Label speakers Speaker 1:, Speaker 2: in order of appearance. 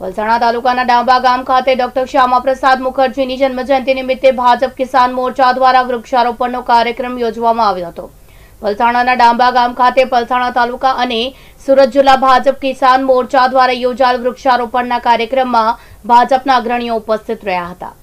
Speaker 1: વલસાણા તાલુકાના ડાંબા ગામ ખાતે ડોક્ટર પ્રસાદ મુખર્જીની જન્મજયંતિ નિમિત્તે ભાજપ કિસાન મોરચા દ્વારા વૃક્ષારોપણનો કાર્યક્રમ યોજવામાં આવ્યો હતો પલસાણાના ડાંબા ગામ ખાતે પલસાણા તાલુકા અને સુરત જિલ્લા ભાજપ કિસાન મોરચા દ્વારા યોજાયેલ વૃક્ષારોપણના કાર્યક્રમમાં ભાજપના અગ્રણીઓ ઉપસ્થિત રહ્યા હતા